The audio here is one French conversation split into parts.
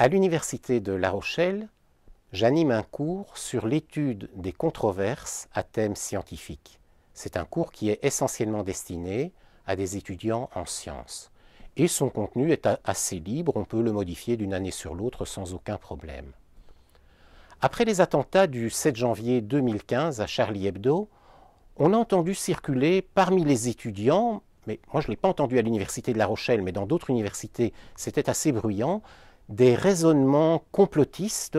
À l'Université de La Rochelle, j'anime un cours sur l'étude des controverses à thème scientifique. C'est un cours qui est essentiellement destiné à des étudiants en sciences. Et son contenu est assez libre, on peut le modifier d'une année sur l'autre sans aucun problème. Après les attentats du 7 janvier 2015 à Charlie Hebdo, on a entendu circuler parmi les étudiants, mais moi je ne l'ai pas entendu à l'université de La Rochelle, mais dans d'autres universités, c'était assez bruyant, des raisonnements complotistes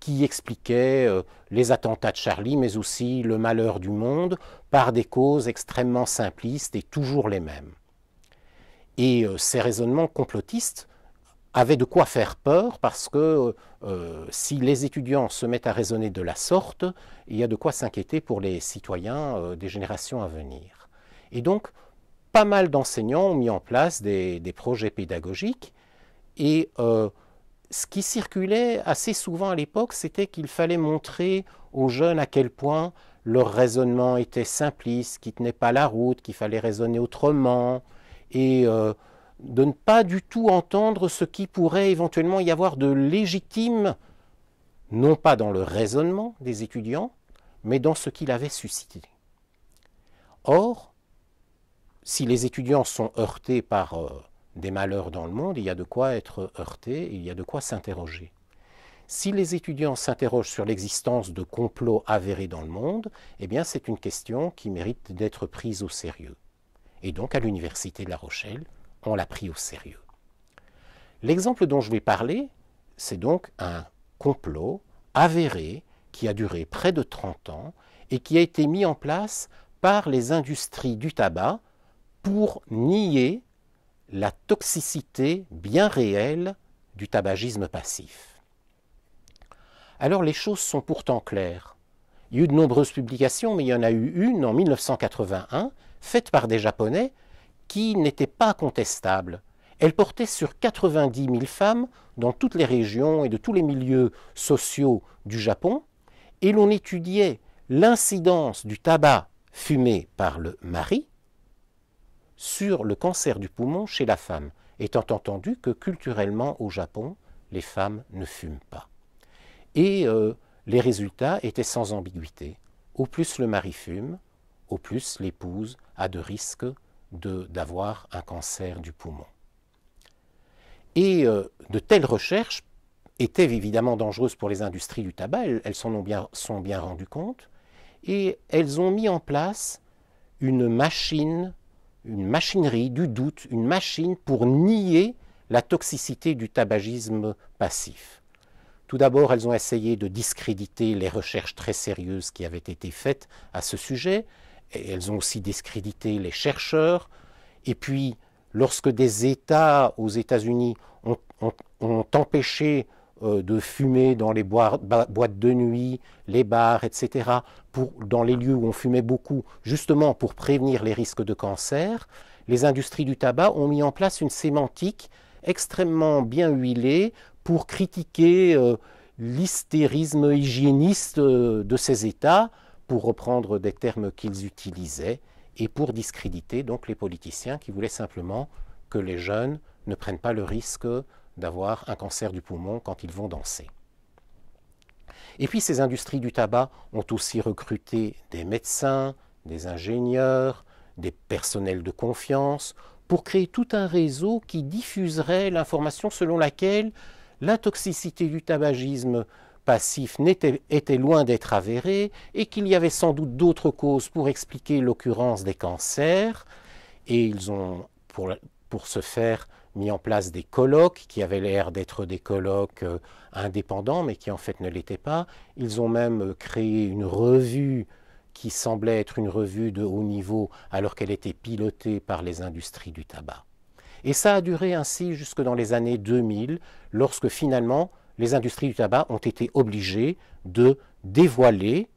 qui expliquaient euh, les attentats de Charlie, mais aussi le malheur du monde, par des causes extrêmement simplistes et toujours les mêmes. Et euh, ces raisonnements complotistes avaient de quoi faire peur parce que euh, si les étudiants se mettent à raisonner de la sorte, il y a de quoi s'inquiéter pour les citoyens des générations à venir. Et donc, pas mal d'enseignants ont mis en place des projets pédagogiques et euh, ce qui circulait assez souvent à l'époque, c'était qu'il fallait montrer aux jeunes à quel point leur raisonnement était simpliste, qu'il tenait pas la route, qu'il fallait raisonner autrement, et euh, de ne pas du tout entendre ce qui pourrait éventuellement y avoir de légitime, non pas dans le raisonnement des étudiants, mais dans ce qu'il avait suscité. Or, si les étudiants sont heurtés par euh, des malheurs dans le monde, il y a de quoi être heurté, il y a de quoi s'interroger. Si les étudiants s'interrogent sur l'existence de complots avérés dans le monde, eh bien c'est une question qui mérite d'être prise au sérieux. Et donc à l'Université de La Rochelle, on l'a pris au sérieux. L'exemple dont je vais parler, c'est donc un complot avéré qui a duré près de 30 ans et qui a été mis en place par les industries du tabac pour nier la toxicité bien réelle du tabagisme passif. Alors les choses sont pourtant claires. Il y a eu de nombreuses publications, mais il y en a eu une en 1981, faite par des Japonais, qui n'était pas contestable. Elle portait sur 90 000 femmes dans toutes les régions et de tous les milieux sociaux du Japon, et l'on étudiait l'incidence du tabac fumé par le mari sur le cancer du poumon chez la femme, étant entendu que culturellement au Japon, les femmes ne fument pas. Et euh, les résultats étaient sans ambiguïté. Au plus le mari fume, au plus l'épouse a de risques d'avoir un cancer du poumon. Et euh, de telles recherches étaient évidemment dangereuses pour les industries du tabac, elles s'en sont bien rendues compte, et elles ont mis en place une machine une machinerie du doute, une machine pour nier la toxicité du tabagisme passif. Tout d'abord, elles ont essayé de discréditer les recherches très sérieuses qui avaient été faites à ce sujet, elles ont aussi discrédité les chercheurs, et puis lorsque des États aux États-Unis ont, empêché euh, de fumer dans les boîtes de nuit, les bars, etc., dans les lieux où on fumait beaucoup, justement pour prévenir les risques de cancer, les industries du tabac ont mis en place une sémantique extrêmement bien huilée pour critiquer euh, l'hystérisme hygiéniste euh, de ces États, pour reprendre des termes qu'ils utilisaient, et pour discréditer donc les politiciens qui voulaient simplement que les jeunes ne prennent pas le risque d'avoir un cancer du poumon quand ils vont danser. Et puis ces industries du tabac ont aussi recruté des médecins, des ingénieurs, des personnels de confiance pour créer tout un réseau qui diffuserait l'information selon laquelle la toxicité du tabagisme passif était, loin d'être avérée et qu'il y avait sans doute d'autres causes pour expliquer l'occurrence des cancers. Et ils ont, pour, pour ce faire, mis en place des colloques qui avaient l'air d'être des colloques euh, indépendants, mais qui en fait ne l'étaient pas. Ils ont même euh, créé une revue qui semblait être une revue de haut niveau, alors qu'elle était pilotée par les industries du tabac. Et ça a duré ainsi jusque dans les années 2000, lorsque finalement les industries du tabac ont été obligées de dévoiler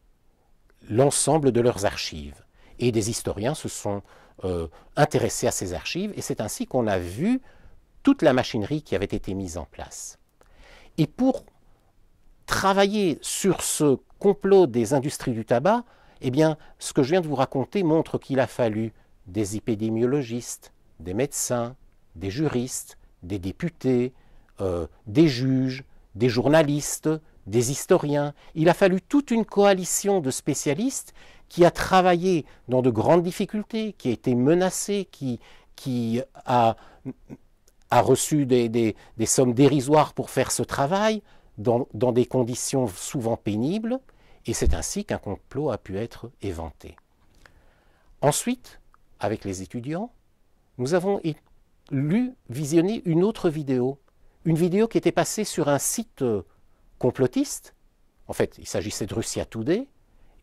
l'ensemble de leurs archives. Et des historiens se sont euh, intéressés à ces archives, et c'est ainsi qu'on a vu toute la machinerie qui avait été mise en place. Et pour travailler sur ce complot des industries du tabac, eh bien, ce que je viens de vous raconter montre qu'il a fallu des épidémiologistes, des médecins, des juristes, des députés, euh, des juges, des journalistes, des historiens. Il a fallu toute une coalition de spécialistes qui a travaillé dans de grandes difficultés, qui a été menacée, qui a a reçu des, sommes dérisoires pour faire ce travail, dans, des conditions souvent pénibles, et c'est ainsi qu'un complot a pu être éventé. Ensuite, avec les étudiants, nous avons lu, visionné une autre vidéo, une vidéo qui était passée sur un site euh, complotiste, en fait il s'agissait de Russia Today,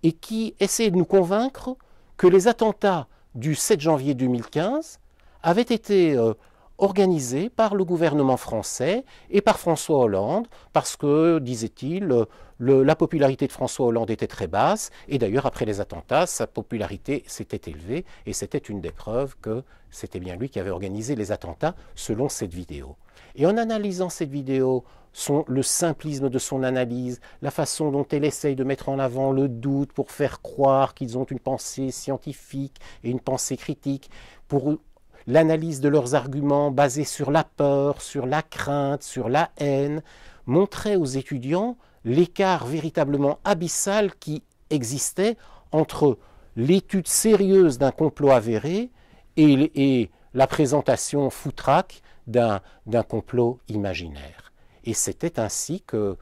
et qui essayait de nous convaincre que les attentats du 7 janvier 2015 avaient été euh, organisé par le gouvernement français et par François Hollande, parce que, disait-il, la popularité de François Hollande était très basse, et d'ailleurs, après les attentats, sa popularité s'était élevée, et c'était une des preuves que c'était bien lui qui avait organisé les attentats, selon cette vidéo. Et en analysant cette vidéo, son, le simplisme de son analyse, la façon dont elle essaye de mettre en avant le doute pour faire croire qu'ils ont une pensée scientifique et une pensée critique, pour l'analyse de leurs arguments basés sur la peur, sur la crainte, sur la haine, montrait aux étudiants l'écart véritablement abyssal qui existait entre l'étude sérieuse d'un complot avéré et, la présentation foutraque d'un complot imaginaire. Et c'était ainsi qu'il euh,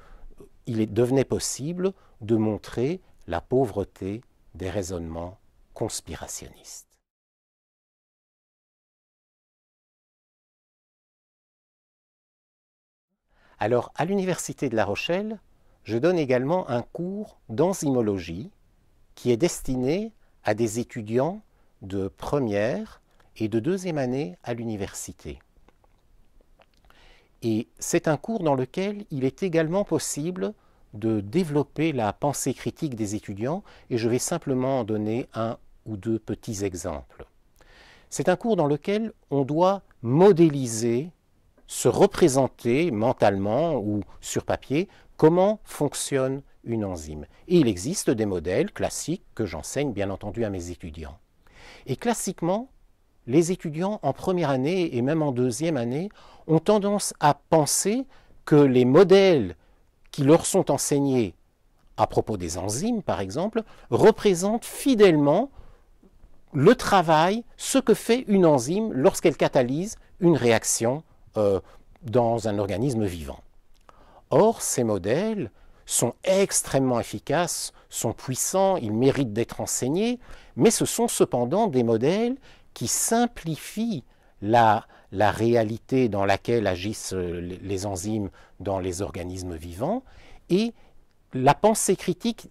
devenait possible de montrer la pauvreté des raisonnements conspirationnistes. Alors, à l'Université de La Rochelle, je donne également un cours d'enzymologie qui est destiné à des étudiants de première et de deuxième année à l'université. Et c'est un cours dans lequel il est également possible de développer la pensée critique des étudiants et je vais simplement en donner un ou deux petits exemples. C'est un cours dans lequel on doit modéliser se représenter mentalement ou sur papier comment fonctionne une enzyme. Et il existe des modèles classiques que j'enseigne bien entendu à mes étudiants. Et classiquement, les étudiants en première année et même en deuxième année ont tendance à penser que les modèles qui leur sont enseignés à propos des enzymes, par exemple, représentent fidèlement le travail, ce que fait une enzyme lorsqu'elle catalyse une réaction euh, dans un organisme vivant. Or, ces modèles sont extrêmement efficaces, sont puissants, ils méritent d'être enseignés, mais ce sont cependant des modèles qui simplifient la réalité dans laquelle agissent euh, les enzymes dans les organismes vivants, et la pensée critique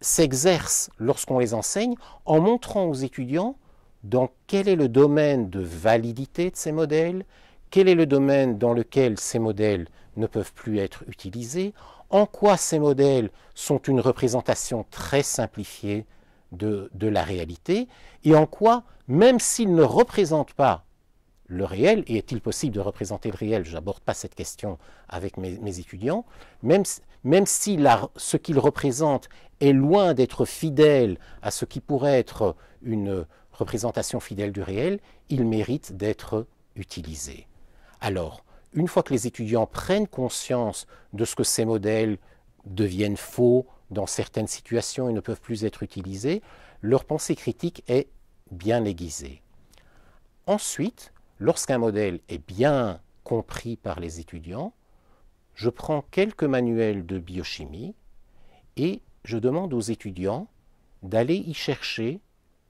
s'exerce lorsqu'on les enseigne en montrant aux étudiants dans quel est le domaine de validité de ces modèles, quel est le domaine dans lequel ces modèles ne peuvent plus être utilisés, en quoi ces modèles sont une représentation très simplifiée de, la réalité, et en quoi, même s'ils ne représentent pas le réel, et est-il possible de représenter le réel Je n'aborde pas cette question avec mes, étudiants, même, si ce qu'ils représentent est loin d'être fidèle à ce qui pourrait être une représentation fidèle du réel, il mérite d'être utilisé. Alors, une fois que les étudiants prennent conscience de ce que ces modèles deviennent faux dans certaines situations et ne peuvent plus être utilisés, leur pensée critique est bien aiguisée. Ensuite, lorsqu'un modèle est bien compris par les étudiants, je prends quelques manuels de biochimie et je demande aux étudiants d'aller y chercher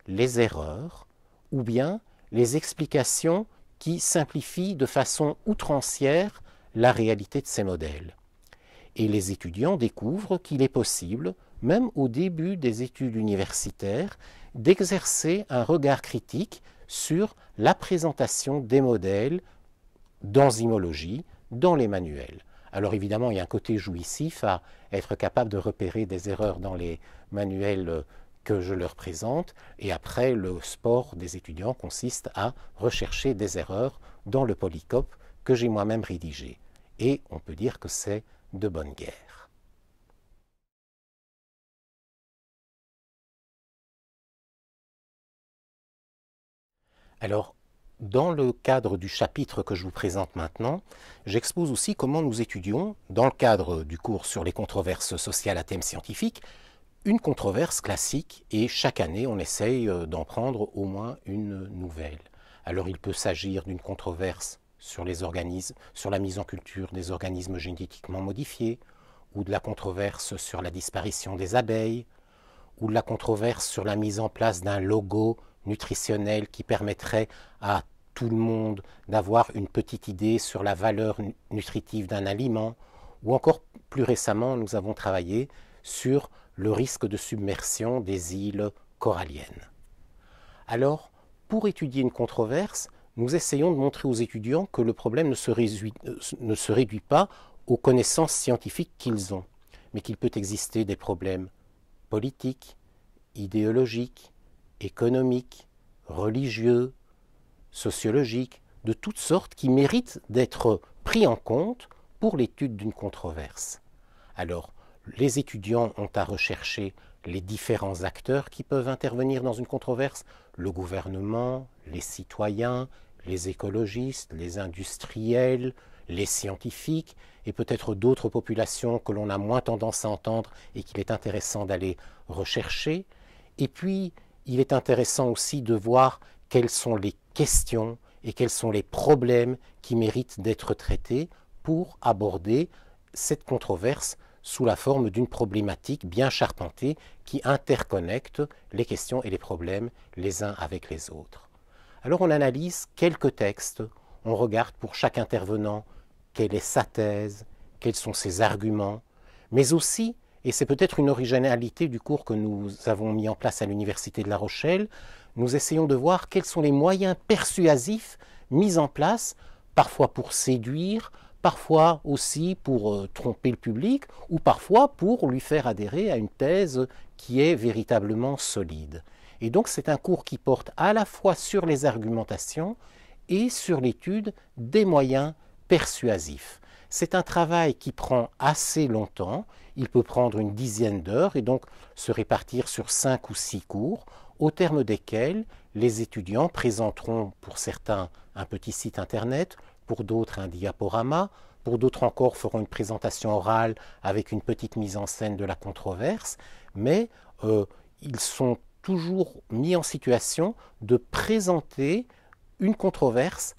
les erreurs ou bien les explications qui simplifie de façon outrancière la réalité de ces modèles. Et les étudiants découvrent qu'il est possible, même au début des études universitaires, d'exercer un regard critique sur la présentation des modèles d'enzymologie dans les manuels. Alors évidemment, il y a un côté jouissif à être capable de repérer des erreurs dans les manuels que je leur présente. Et après, le sport des étudiants consiste à rechercher des erreurs dans le polycope que j'ai moi-même rédigé. Et on peut dire que c'est de bonne guerre. Alors, dans le cadre du chapitre que je vous présente maintenant, j'expose aussi comment nous étudions, dans le cadre du cours sur les controverses sociales à thème scientifique, une controverse classique et chaque année on essaye euh, d'en prendre au moins une nouvelle. Alors il peut s'agir d'une controverse sur les organismes, sur la mise en culture des organismes génétiquement modifiés, ou de la controverse sur la disparition des abeilles, ou de la controverse sur la mise en place d'un logo nutritionnel qui permettrait à tout le monde d'avoir une petite idée sur la valeur nutritive d'un aliment, ou encore plus récemment nous avons travaillé sur le risque de submersion des îles coralliennes. Alors, pour étudier une controverse, nous essayons de montrer aux étudiants que le problème ne se réduit, euh, ne se réduit pas aux connaissances scientifiques qu'ils ont, mais qu'il peut exister des problèmes politiques, idéologiques, économiques, religieux, sociologiques, de toutes sortes qui méritent d'être pris en compte pour l'étude d'une controverse. Alors, les étudiants ont à rechercher les différents acteurs qui peuvent intervenir dans une controverse, le gouvernement, les citoyens, les écologistes, les industriels, les scientifiques et peut-être d'autres populations que l'on a moins tendance à entendre et qu'il est intéressant d'aller rechercher. Et puis, il est intéressant aussi de voir quelles sont les questions et quels sont les problèmes qui méritent d'être traités pour aborder cette controverse sous la forme d'une problématique bien charpentée qui interconnecte les questions et les problèmes les uns avec les autres. Alors on analyse quelques textes, on regarde pour chaque intervenant quelle est sa thèse, quels sont ses arguments, mais aussi, et c'est peut-être une originalité du cours que nous avons mis en place à l'Université de La Rochelle, nous essayons de voir quels sont les moyens persuasifs mis en place, parfois pour séduire, parfois aussi pour euh, tromper le public ou parfois pour lui faire adhérer à une thèse qui est véritablement solide. Et donc c'est un cours qui porte à la fois sur les argumentations et sur l'étude des moyens persuasifs. C'est un travail qui prend assez longtemps, il peut prendre une dizaine d'heures et donc se répartir sur cinq ou six cours, au terme desquels les étudiants présenteront pour certains un petit site internet, pour d'autres un diaporama, pour d'autres encore feront une présentation orale avec une petite mise en scène de la controverse, mais euh, ils sont toujours mis en situation de présenter une controverse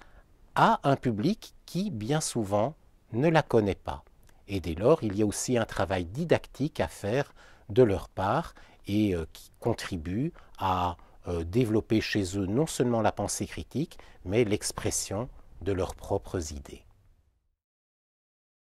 à un public qui, bien souvent, ne la connaît pas. Et dès lors, il y a aussi un travail didactique à faire de leur part et euh, qui contribue à euh, développer chez eux non seulement la pensée critique, mais l'expression de leurs propres idées.